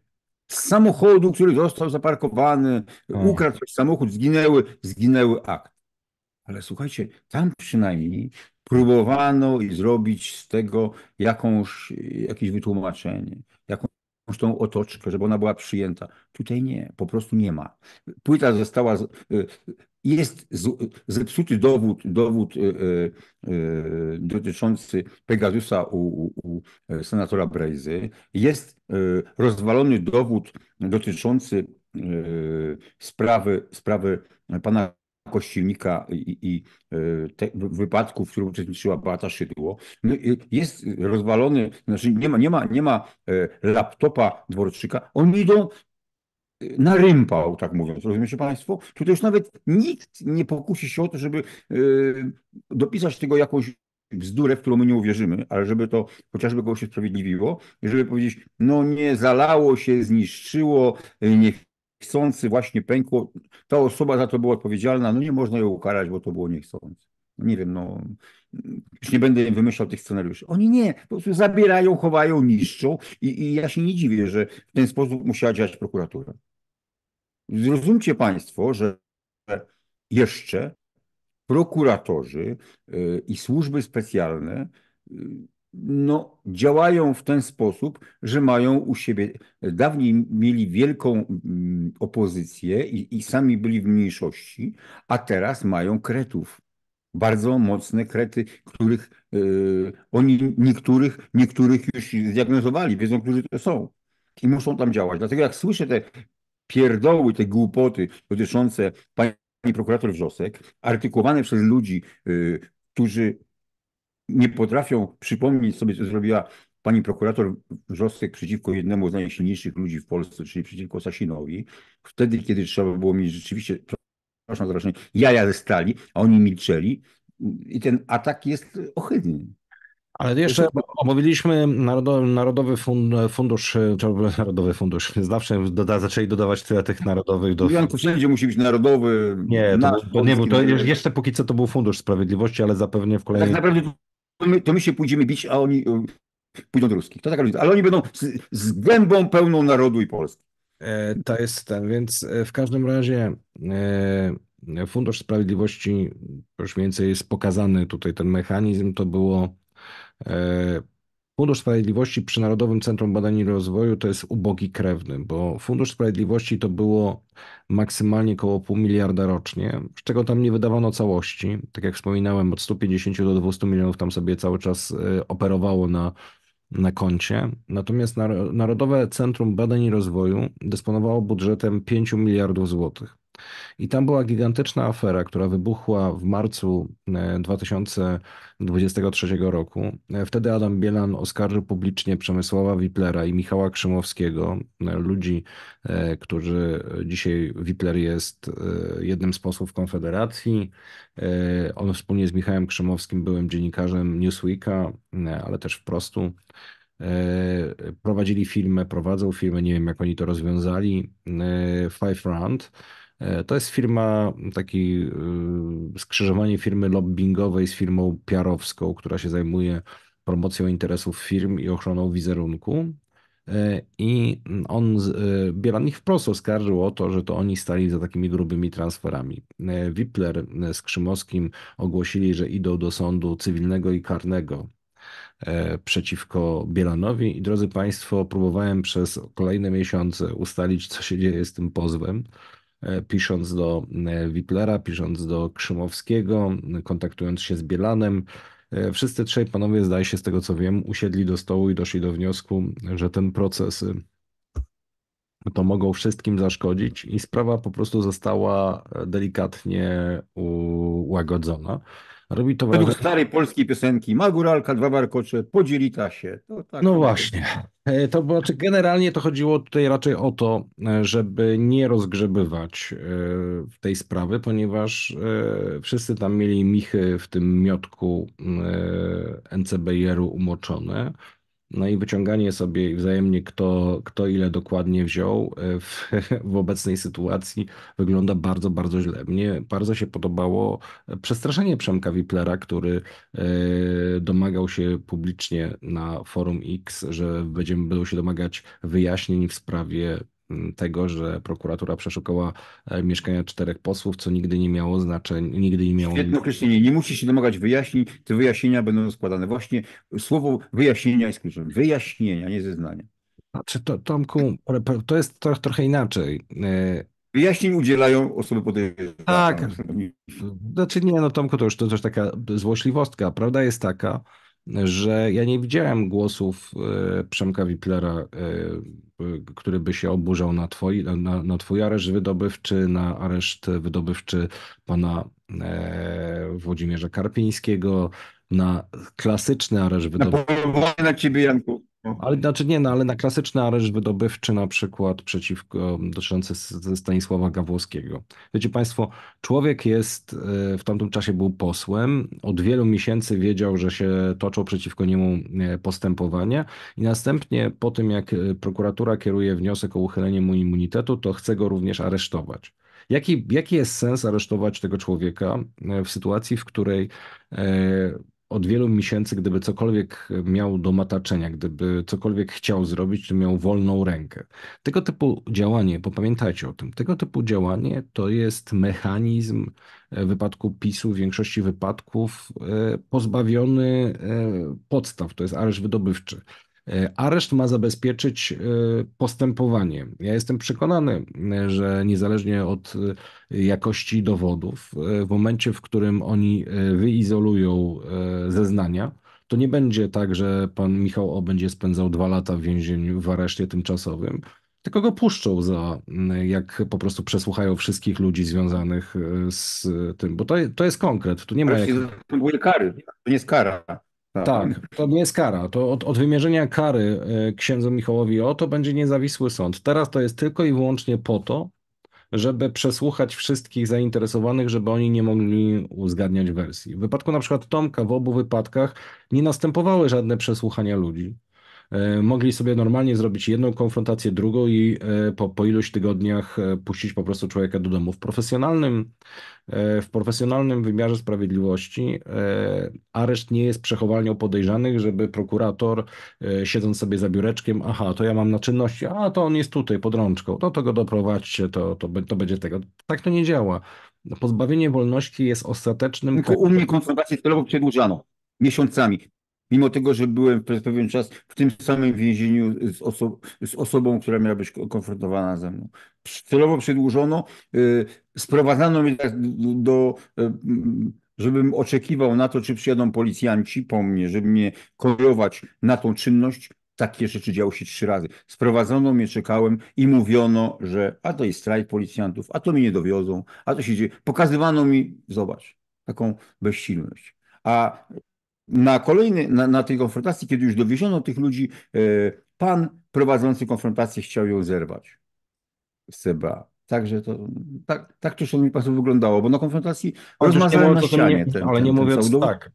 z samochodu, który został zaparkowany, o. Tak. ukradł coś samochód, zginęły, zginęły akt. Ale słuchajcie, tam przynajmniej próbowano zrobić z tego jakąś, jakieś wytłumaczenie, jakąś tą otoczkę, żeby ona była przyjęta. Tutaj nie, po prostu nie ma. Płyta została, y, y, jest zepsuty dowód, dowód y, dotyczący Pegasusa u, u, u senatora Brejzy, jest rozwalony dowód dotyczący sprawy, sprawy pana kościelnika silnika i, i e, te, wypadku, w którym uczestniczyła Beata Szydło, no, jest rozwalony, znaczy nie ma, nie ma, nie ma e, laptopa dworczyka, oni idą e, na rympał, tak mówiąc, rozumiecie Państwo? Tutaj już nawet nikt nie pokusi się o to, żeby dopisać tego jakąś bzdurę, w którą my nie uwierzymy, ale żeby to chociażby kogoś się sprawiedliwiło, żeby powiedzieć, no nie zalało się, zniszczyło, nie chcący właśnie pękło, ta osoba za to była odpowiedzialna, no nie można ją ukarać, bo to było niechcący. Nie wiem, no już nie będę wymyślał tych scenariuszy. Oni nie, po prostu zabierają, chowają, niszczą i, i ja się nie dziwię, że w ten sposób musiała działać prokuratura. Zrozumcie Państwo, że jeszcze prokuratorzy y, i służby specjalne y, no, działają w ten sposób, że mają u siebie, dawniej mieli wielką mm, opozycję i, i sami byli w mniejszości, a teraz mają kretów. Bardzo mocne krety, których yy, oni niektórych, niektórych już zdiagnozowali, wiedzą, którzy to są i muszą tam działać. Dlatego jak słyszę te pierdoły, te głupoty dotyczące pani prokurator Wrzosek, artykułowane przez ludzi, yy, którzy nie potrafią przypomnieć sobie, co zrobiła pani prokurator Wrzostek przeciwko jednemu z najsilniejszych ludzi w Polsce, czyli przeciwko Sasinowi, wtedy, kiedy trzeba było mieć rzeczywiście, przepraszam za wrażenie, jaja ze stali, a oni milczeli i ten atak jest ohydny. Ale jeszcze omówiliśmy Narodowy, narodowy Fundusz, Narodowy Fundusz, zawsze doda, zaczęli dodawać tyle tych narodowych. Do... Janku wszędzie musi być narodowy. Nie, to, to nie był, to jeszcze póki co to był Fundusz Sprawiedliwości, ale zapewne w kolejnym... Tak naprawdę my, to my się pójdziemy bić, a oni e, pójdą do ruskich. To taka różnica. Ale oni będą z, z głębą pełną narodu i Polski. E, to jest ten, więc e, w każdym razie Fundusz Sprawiedliwości już więcej jest pokazany tutaj ten mechanizm, to było Fundusz Sprawiedliwości przy Narodowym Centrum Badań i Rozwoju to jest ubogi krewny, bo Fundusz Sprawiedliwości to było maksymalnie około pół miliarda rocznie, z czego tam nie wydawano całości. Tak jak wspominałem, od 150 do 200 milionów tam sobie cały czas y, operowało na, na koncie. Natomiast Narodowe Centrum Badań i Rozwoju dysponowało budżetem 5 miliardów złotych. I tam była gigantyczna afera, która wybuchła w marcu 2023 e, roku. E, wtedy Adam Bielan oskarżył publicznie Przemysława Wiplera i Michała Krzymowskiego, e, ludzi, którzy dzisiaj Wipler jest jednym z posłów Konfederacji. On wspólnie z Michałem Krzymowskim byłem dziennikarzem Newsweeka, ale też wprostu prowadzili firmę, prowadzą firmę, nie wiem jak oni to rozwiązali, Five Round. E, to jest firma, taki y, skrzyżowanie firmy lobbyingowej z firmą PR-owską, która się zajmuje promocją interesów firm i ochroną wizerunku. E, I on, e, Bielan ich wprost oskarżył o to, że to oni stali za takimi grubymi transferami. Wipler z Krzymowskim ogłosili, że idą do sądu cywilnego i karnego przeciwko Bielanowi. I drodzy Państwo, próbowałem przez kolejne miesiące ustalić, co się dzieje z tym pozwem. E, pisząc do e, Witlera, pisząc do Krzymowskiego, kontaktując się z Bielanem. E, wszyscy trzej panowie, zdaje się z tego co wiem, usiedli do stołu i doszli do wniosku, że ten proces to mogą wszystkim zaszkodzić i sprawa po prostu została delikatnie ułagodzona robi to Według starej polskiej piosenki Maguralka, dwa warkocze, podzielita się. No, tak, no właśnie. E, to znaczy generalnie to chodziło tutaj raczej o to, e, żeby nie rozgrzebywać e, tej sprawy, ponieważ wszyscy tam mieli michy w tym miotku NCBR-u umoczone. No i wyciąganie sobie wzajemnie, kto, kto ile dokładnie wziął e, w, w, obecnej sytuacji wygląda bardzo, bardzo źle. Mnie bardzo się podobało e, przestraszenie Przemka Wiplera, który e, domagał się publicznie na forum X, że będziemy się domagać wyjaśnień w sprawie Mm, tego, że prokuratura przeszukała e, mieszkania czterech posłów, co nigdy nie miało znaczenia, nigdy nie miało... Świetne określenie, nie musi się domagać wyjaśnień, te wyjaśnienia będą składane. Właśnie słowo wyjaśnienia jest kluczem, wyjaśnienia, nie zeznania. Znaczy to, Tomku, to jest to, trochę inaczej. E, wyjaśnień udzielają osoby podejrzane. Tak, znaczy nie, no Tomku, to już, to też taka złośliwostka. Prawda jest taka, że ja nie widziałem głosów e, Przemka Wiplera, e, e, który by się oburzał na twój, na, na twój areszt wydobywczy, na areszt wydobywczy pana Włodzimierza Karpińskiego, na klasyczny areszt wydobywczy. Na polowanie na ciebie, Janku. Ale znaczy nie, no, ale na klasyczny areszt wydobywczy na przykład przeciwko dotyczący ze Stanisława Gawłowskiego. Wiecie Państwo, człowiek jest, e, w tamtym czasie był posłem, od wielu miesięcy wiedział, że się toczą przeciwko niemu e, postępowania i następnie po tym jak e, prokuratura kieruje wniosek o uchylenie mu immunitetu, to chce go również aresztować. Jaki, jaki jest sens aresztować tego człowieka w sytuacji, w której od wielu miesięcy, gdyby cokolwiek miał do mataczenia, gdyby cokolwiek chciał zrobić, to miał wolną rękę. Tego typu działanie, bo pamiętajcie o tym, tego typu działanie to jest mechanizm w e, wypadku PiSu, w większości wypadków e, pozbawiony e, podstaw, to jest areszt wydobywczy. Areszt ma zabezpieczyć e, postępowanie. Ja jestem przekonany, e, że niezależnie od e, jakości dowodów, w momencie, w którym oni wyizolują zeznania, to nie będzie tak, że pan Michał O będzie spędzał dwa lata w więzieniu w areszcie tymczasowym, tylko go puszczą za, jak po prostu przesłuchają wszystkich ludzi związanych z tym, bo to, to jest konkret, tu nie ma... Ale jak... To nie to nie jest kara. Tak. tak, to nie jest kara. To od, od wymierzenia kary e, księdzu Michałowi o to będzie niezawisły sąd. Teraz to jest tylko i wyłącznie po to, żeby przesłuchać wszystkich zainteresowanych, żeby oni nie mogli uzgadniać wersji. W wypadku na przykład Tomka w obu wypadkach nie następowały żadne przesłuchania ludzi. E, mogli sobie normalnie zrobić jedną konfrontację, drugą i e, po, po iluś tygodniach e, puścić po prostu człowieka do domu. W profesjonalnym, w profesjonalnym wymiarze sprawiedliwości areszt nie jest przechowalnią podejrzanych, żeby prokurator siedząc sobie za biureczkiem, aha, to ja mam na czynności, a to on jest tutaj pod rączką, no to go doprowadźcie, to, to, to będzie tego. Tak to nie działa. Pozbawienie wolności jest ostatecznym... Tylko u mnie konfrontację celowo przedłużano miesiącami. Mimo tego, że byłem przez pewien czas w tym samym więzieniu z, oso z osobą, która miała być konfrontowana ze mną. Celowo przedłużono, yy, sprowadzano mnie tak do, yy, żebym oczekiwał na to, czy przyjadą policjanci po mnie, żeby mnie kolować na tą czynność. Takie rzeczy działo się trzy razy. Sprowadzono mnie, czekałem i mówiono, że a to jest strajk policjantów, a to mi nie dowiozą, a to się dzieje. Pokazywano mi, zobacz, taką bezsilność. A na kolejny na, na, tej konfrontacji, kiedy już dowieziono tych ludzi, e, pan prowadzący konfrontację chciał ją zerwać z CBA. Także to, tak, tak to szanowni Państwo wyglądało, bo na konfrontacji rozmazałem na ścianie. ale nie mówiąc tak.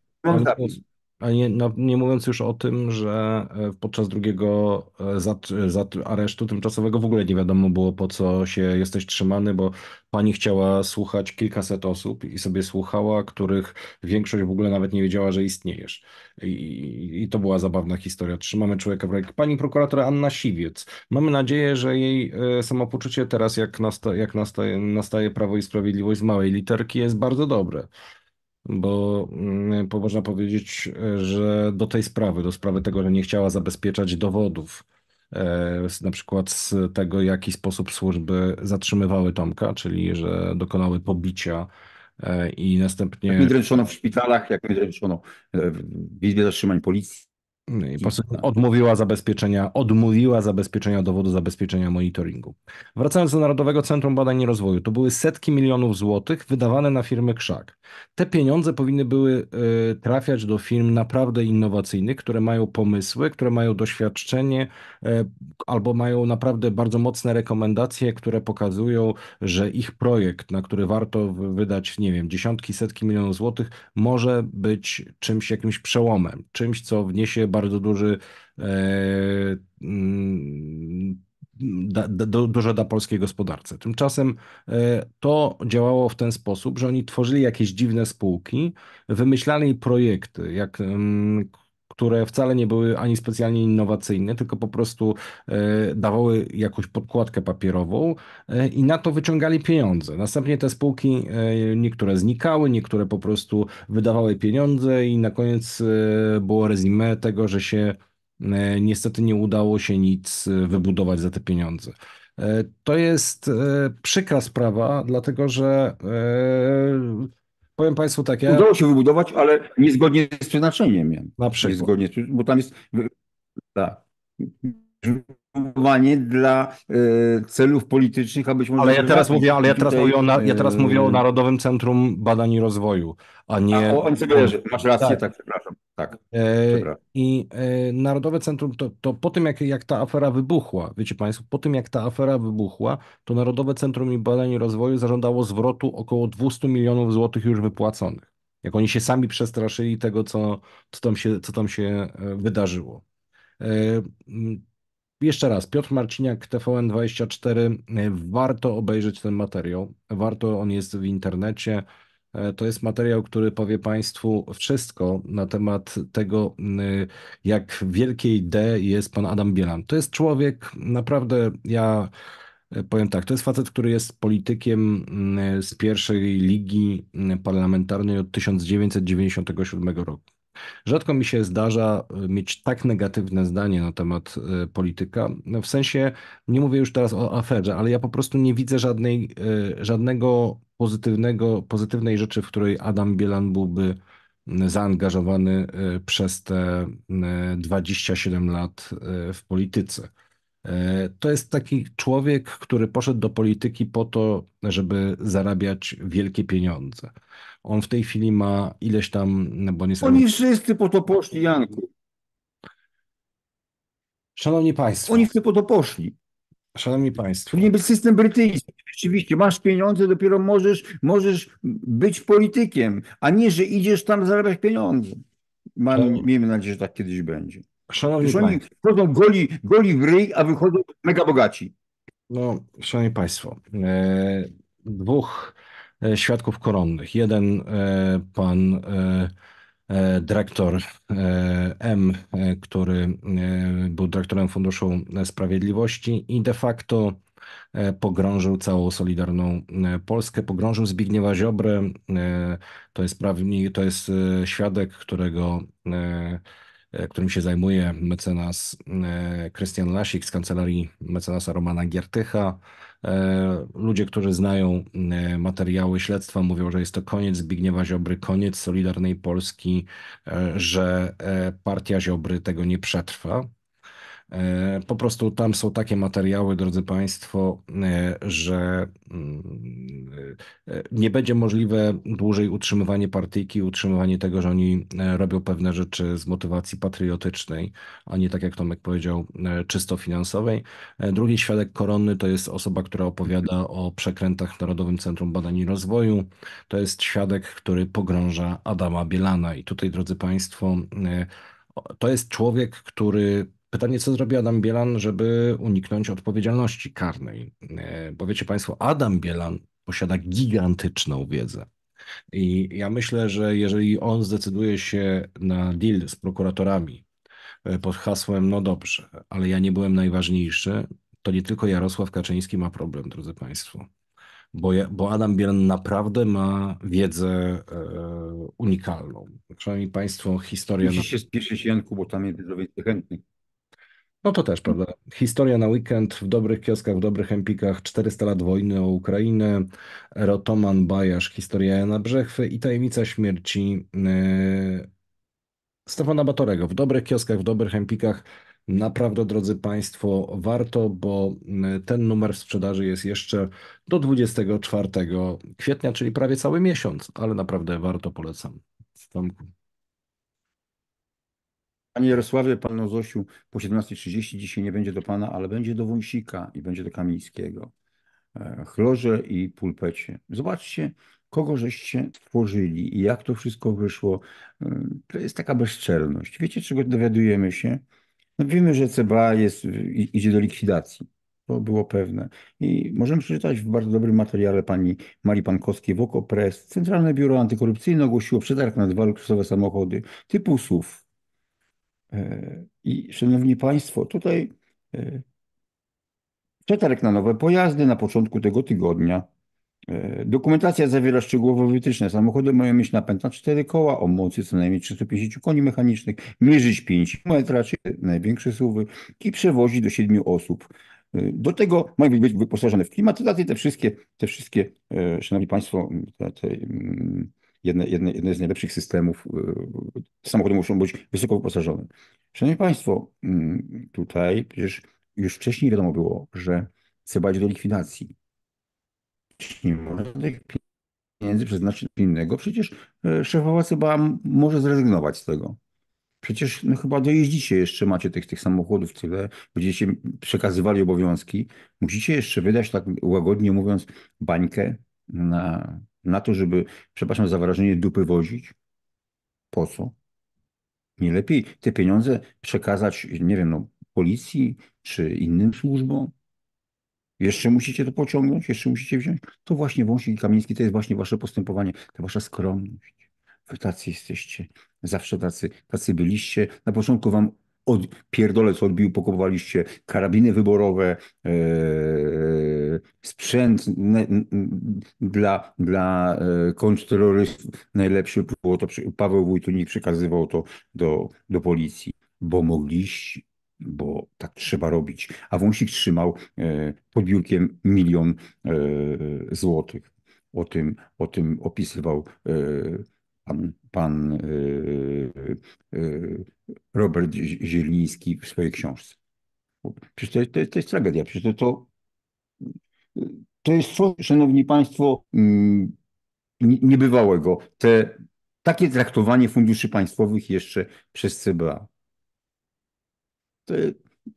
A nie, no, nie mówiąc już o tym, że e, podczas drugiego e, zat, e, zat, aresztu tymczasowego w ogóle nie wiadomo było, po co się jesteś trzymany, bo pani chciała słuchać kilkaset osób i sobie słuchała, których większość w ogóle nawet nie wiedziała, że istniejesz. I, i to była zabawna historia. Trzymamy człowieka w rękach. Pani prokurator Anna Siwiec. Mamy nadzieję, że jej samopoczucie teraz, jak, nasta, jak nastaje Prawo i Sprawiedliwość z małej literki, jest bardzo dobre bo mm, bo można powiedzieć, że do tej sprawy, do sprawy tego, że nie chciała zabezpieczać dowodów, e, na przykład z tego, w jaki sposób służby zatrzymywały Tomka, czyli że dokonały pobicia e, i następnie... Jak mnie dręczono w szpitalach, jak mnie dręczono e, w Izbie Zatrzymań Policji, no odmówiła zabezpieczenia, odmówiła zabezpieczenia dowodu zabezpieczenia monitoringu. Wracając do Narodowego Centrum Badań i Rozwoju, to były setki milionów złotych wydawane na firmy krzak. Te pieniądze powinny były y, trafiać do firm naprawdę innowacyjnych, które mają pomysły, które mają doświadczenie y, albo mają naprawdę bardzo mocne rekomendacje, które pokazują, że ich projekt, na który warto wydać, nie wiem, dziesiątki, setki milionów złotych, może być czymś, jakimś przełomem, czymś, co wniesie bardzo bardzo duży e, mm, Da, da, dużo da polskiej gospodarce. Tymczasem e, to działało w ten sposób, że oni tworzyli jakieś dziwne spółki, wymyślali projekty, jak mm, które wcale nie były ani specjalnie innowacyjne, tylko po prostu e, dawały jakąś podkładkę papierową e, i na to wyciągali pieniądze. Następnie te spółki, e, niektóre znikały, niektóre po prostu wydawały pieniądze i na koniec było rezime tego, że się niestety nie udało się nic wybudować za te pieniądze. To jest przykra sprawa, dlatego że Powiem Państwu tak. Ja... Udało się wybudować, ale niezgodnie z przeznaczeniem. Na przykład. Niezgodnie, bo tam jest. Tak dla y, celów politycznych, a być może... Ale ja teraz mówię, ale ja teraz tutaj, mówię, o, na, ja teraz e, mówię o Narodowym Centrum Badań i Rozwoju, a nie... A, o NCBR, masz rację, tak, tak przepraszam. Tak. E, I e, Narodowe Centrum, to, to po tym jak, jak ta afera wybuchła, wiecie Państwo, po tym jak ta afera wybuchła, to Narodowe Centrum Badań i Rozwoju zażądało zwrotu około 200 milionów złotych już wypłaconych. Jak oni się sami przestraszyli tego, co, co, tam, się, co tam się e, wydarzyło. E, jeszcze raz, Piotr Marciniak, TVN24, e, warto obejrzeć ten materiał, warto, on jest w internecie, E, to jest materiał, który powie Państwu wszystko na temat tego, jak wielkiej D jest pan Adam Bielan. To jest człowiek, naprawdę ja e, powiem tak, to jest facet, który jest politykiem z pierwszej ligi parlamentarnej od 1997 roku. Rzadko mi się zdarza y, mieć tak negatywne zdanie na temat y, polityka. No, w sensie, nie mówię już teraz o aferze, ale ja po prostu nie widzę żadnej, y, żadnego pozytywnego, pozytywnej rzeczy, w której Adam Bielan byłby zaangażowany przez te 27 lat w polityce. E, to jest taki człowiek, który poszedł do polityki po to, żeby zarabiać wielkie pieniądze. On w tej chwili ma ileś tam, no bo nie Oni wszyscy po to poszli, Janku. Szanowni Państwo. Oni wszyscy po to poszli. Szanowni Państwo. Powinien system brytyjski. Rzeczywiście, masz pieniądze, dopiero możesz, możesz być politykiem, a nie, że idziesz tam zarabiać pieniądze. Mam, Miejmy nadzieję, że tak kiedyś będzie. Szanowni oni Państwo. wchodzą goli, goli w ryj, a wychodzą mega bogaci. No, Szanowni Państwo, e, dwóch e, świadków koronnych. Jeden e, pan e, e dyrektor e, M, który był dyrektorem Funduszu Sprawiedliwości i de facto pogrążył całą Solidarną Polskę, pogrążył Zbigniewa Ziobrę, to jest prawnik, to jest świadek, którego E, którym się zajmuje mecenas e, Krystian Lasik z kancelarii mecenasa Romana Giertycha. E, ludzie, którzy znają materiały śledztwa, mówią, że jest to koniec Zbigniewa Ziobry, koniec Solidarnej Polski, że partia Ziobry tego nie przetrwa. E, po prostu tam są takie materiały, drodzy Państwo, e, że mm, e, nie będzie możliwe dłużej utrzymywanie partyjki, utrzymywanie tego, że oni robią pewne rzeczy z motywacji patriotycznej, a nie tak jak Tomek powiedział, czysto finansowej. Drugi świadek koronny to jest osoba, która opowiada o przekrętach w Narodowym Centrum Badań i Rozwoju. To jest świadek, który pogrąża Adama Bielana. I tutaj, drodzy Państwo, to jest człowiek, który Pytanie, co zrobi Adam Bielan, żeby uniknąć odpowiedzialności karnej? E, bo wiecie Państwo, Adam Bielan posiada gigantyczną wiedzę. I ja myślę, że jeżeli on zdecyduje się na deal z prokuratorami e, pod hasłem, no dobrze, ale ja nie byłem najważniejszy, to nie tylko Jarosław Kaczyński ma problem, drodzy Państwo. Bo, ja, bo Adam Bielan naprawdę ma wiedzę e, unikalną. Szanowni Państwo, historia. Musi się spieszyć, Janku, bo tam jest więcej chętnych. No to też, prawda? Historia na weekend w dobrych kioskach, w dobrych empikach, 400 lat wojny o Ukrainę, Rotoman Bajasz, historia Jana Brzechwy i tajemnica śmierci yy, Stefana Batorego. W dobrych kioskach, w dobrych empikach. Naprawdę, drodzy Państwo, warto, bo yy, ten numer w sprzedaży jest jeszcze do 24 kwietnia, czyli prawie cały miesiąc, ale naprawdę warto, polecam. Tomku. Panie Jarosławie, pan Zosiu, po 17.30 dzisiaj nie będzie do Pana, ale będzie do Wąsika i będzie do Kamińskiego. E, chlorze i pulpecie. Zobaczcie, kogo żeście tworzyli i jak to wszystko wyszło. E, to jest taka bezczelność. Wiecie, czego dowiadujemy się? No wiemy, że CBA jest, idzie do likwidacji. To było pewne. I możemy przeczytać w bardzo dobrym materiale pani Marii Pankowskiej w Oko Press. Centralne Biuro Antykorupcyjne ogłosiło przetarg na dwa luksusowe samochody typu SUV E, I szanowni Państwo, tutaj e, przetarg na nowe pojazdy na początku tego tygodnia. E, dokumentacja zawiera szczegółowe wytyczne. Samochody mają mieć napęd na 4 koła o mocy co najmniej 350 koni mechanicznych, mierzyć 5 metra, czyli największe suwy i przewozić do 7 osób. Do tego mają być wyposażone w klimatyzację. Te wszystkie, te wszystkie, szanowni Państwo, te, te mm, jedne, jedne, jedne z najlepszych systemów. E, Samochody muszą być wysoko wyposażone. Szanowni Państwo, mm, tutaj przecież już wcześniej wiadomo było, że chce bać do likwidacji. Nie może tych pieniędzy przeznaczyć do innego. Przecież e, szefowa chyba może zrezygnować z tego. Przecież no chyba dojeździcie jeszcze, macie tych, tych samochodów tyle, będziecie przekazywali obowiązki. Musicie jeszcze wydać, tak łagodnie mówiąc, bańkę na na to, żeby, przepraszam za wyrażenie, dupy wozić? Po co? Nie lepiej te pieniądze przekazać, nie wiem, no, policji czy innym służbom? Jeszcze musicie to pociągnąć, jeszcze musicie wziąć. To właśnie Wąsik i Kamiński, to jest właśnie wasze postępowanie, ta wasza skromność. Wy tacy jesteście, zawsze tacy, tacy byliście. Na początku wam od, pierdolec odbił, pokopowaliście karabiny wyborowe, e, sprzęt ne, dla, dla e, kontrterrorystów najlepszy było to, Paweł Wójtunik przekazywał to do, do policji, bo mogliście, bo tak trzeba robić. A Wąsik trzymał yy, pod biurkiem milion złotych. O tym, o tym opisywał pan, pan y, y, y, Robert Zieliński w swojej książce. Przecież to jest, to jest, to jest tragedia. Przecież to, to, jest coś, szanowni państwo, mm, niebywałego. Te, takie traktowanie funduszy państwowych jeszcze przez CBA. To,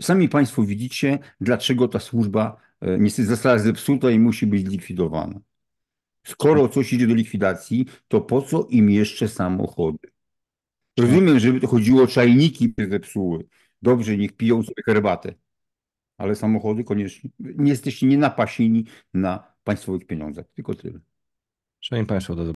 sami państwo widzicie, dlaczego ta służba e, niestety została zepsuta i musi być zlikwidowana. Skoro coś idzie do likwidacji, to po co im jeszcze samochody? Rozumiem, żeby to chodziło o czajniki, które zepsuły. Dobrze, niech piją sobie herbatę. Ale samochody koniecznie. Nie jesteście nie napasieni na państwowych pieniądzach. Tylko tyle. Szanowni Państwo, do